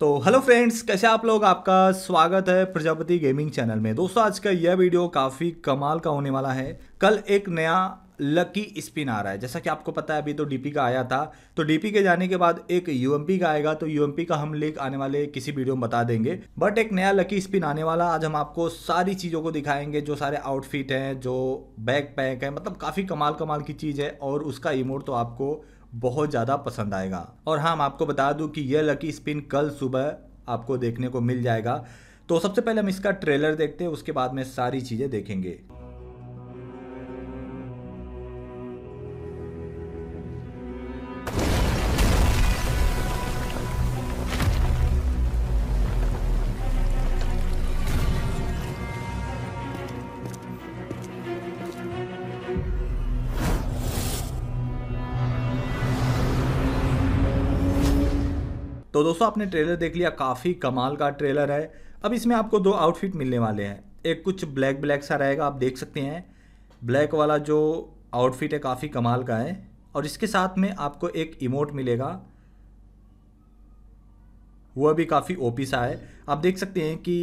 तो hello friends कैसे आप लोग आपका स्वागत है प्रजापति गेमिंग चैनल में दोस्तों आज का यह वीडियो काफ़ी कमाल का होने वाला है कल एक नया लकी स्पिन आ रहा है जैसा कि आपको पता है अभी तो डीपी का आया था तो डीपी के जाने के बाद एक यूएमपी का आएगा तो यूएमपी का हम लेक आने वाले किसी वीडियो में बता देंगे बट एक नया लकी स्पिन आने वाला आज हम आपको सारी चीज़ों को दिखाएंगे जो सारे आउटफिट हैं जो बैग पैक है मतलब काफ़ी कमाल कमाल की चीज़ है और उसका इमोट तो आपको बहुत ज़्यादा पसंद आएगा और हाँ मैं आपको बता दूँ कि यह लकी स्पिन कल सुबह आपको देखने को मिल जाएगा तो सबसे पहले हम इसका ट्रेलर देखते हैं उसके बाद में सारी चीज़ें देखेंगे तो दोस्तों आपने ट्रेलर देख लिया काफ़ी कमाल का ट्रेलर है अब इसमें आपको दो आउटफिट मिलने वाले हैं एक कुछ ब्लैक ब्लैक सा रहेगा आप देख सकते हैं ब्लैक वाला जो आउटफिट है काफ़ी कमाल का है और इसके साथ में आपको एक इमोट मिलेगा वह भी काफ़ी ओपी सा है आप देख सकते हैं कि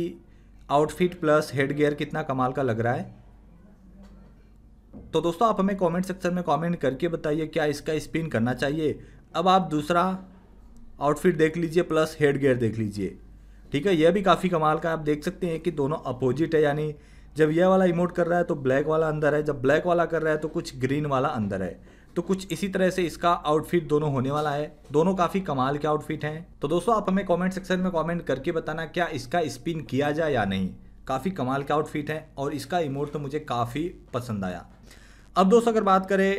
आउटफिट प्लस हेड गेयर कितना कमाल का लग रहा है तो दोस्तों आप हमें कमेंट सेक्शन में कमेंट करके बताइए क्या इसका स्पिन करना चाहिए अब आप दूसरा आउटफिट देख लीजिए प्लस हेड गेयर देख लीजिए ठीक है यह भी काफ़ी कमाल का आप देख सकते हैं कि दोनों अपोजिट है यानी जब यह वाला इमोट कर रहा है तो ब्लैक वाला अंदर है जब ब्लैक वाला कर रहा है तो कुछ ग्रीन वाला अंदर है तो कुछ इसी तरह से इसका आउटफिट दोनों होने वाला है दोनों काफ़ी कमाल के आउटफिट हैं तो दोस्तों आप हमें कमेंट सेक्शन में कमेंट करके बताना क्या इसका स्पिन किया जाए या नहीं काफ़ी कमाल के आउटफिट हैं और इसका इमोट तो मुझे काफ़ी पसंद आया अब दोस्तों अगर बात करें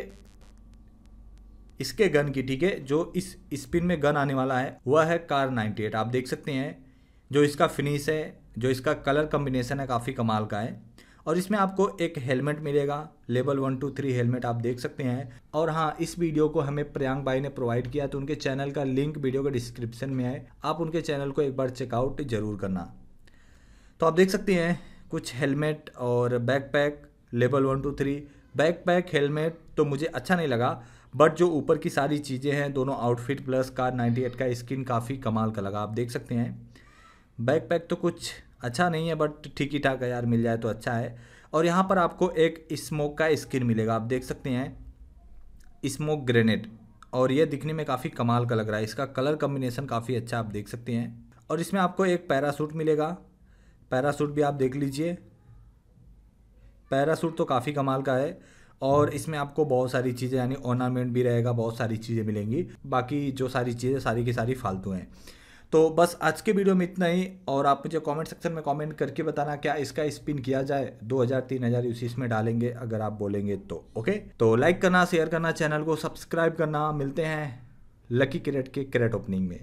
इसके गन की ठीक है जो इस स्पिन में गन आने वाला है वह है कार 98 आप देख सकते हैं जो इसका फिनिश है जो इसका कलर कम्बिनेशन है काफ़ी कमाल का है और इसमें आपको एक हेलमेट मिलेगा level one two three helmet आप देख सकते हैं और हाँ इस वीडियो को हमें प्रियांक भाई ने प्रोवाइड किया तो उनके चैनल का लिंक वीडियो के डिस्क्रिप्शन में है आप उनके चैनल को एक बार चेकआउट जरूर करना तो आप देख सकते हैं कुछ हेलमेट और backpack level one two three backpack helmet तो मुझे अच्छा नहीं लगा बट जो ऊपर की सारी चीज़ें हैं दोनों आउटफिट प्लस का 98 का स्किन काफ़ी कमाल का लगा आप देख सकते हैं बैक पैक तो कुछ अच्छा नहीं है बट ठीक ही ठाक है यार मिल जाए तो अच्छा है और यहाँ पर आपको एक स्मोक का स्किन मिलेगा आप देख सकते हैं स्मोक ग्रेनेड और यह दिखने में काफ़ी कमाल का लग रहा है इसका कलर कम्बिनेसन काफ़ी अच्छा आप देख सकते हैं और इसमें आपको एक पैरासूट मिलेगा पैरासूट भी आप देख लीजिए पैरासूट तो काफ़ी कमाल का है और इसमें आपको बहुत सारी चीज़ें यानी ऑर्नामेंट भी रहेगा बहुत सारी चीज़ें मिलेंगी बाकी जो सारी चीज़ें सारी की सारी फालतू हैं तो बस आज के वीडियो में इतना ही और आप मुझे कमेंट सेक्शन में कमेंट करके बताना क्या इसका स्पिन किया जाए 2000 3000 उसी इसमें डालेंगे अगर आप बोलेंगे तो ओके तो लाइक करना शेयर करना चैनल को सब्सक्राइब करना मिलते हैं लकी क्रेट के क्रेट ओपनिंग में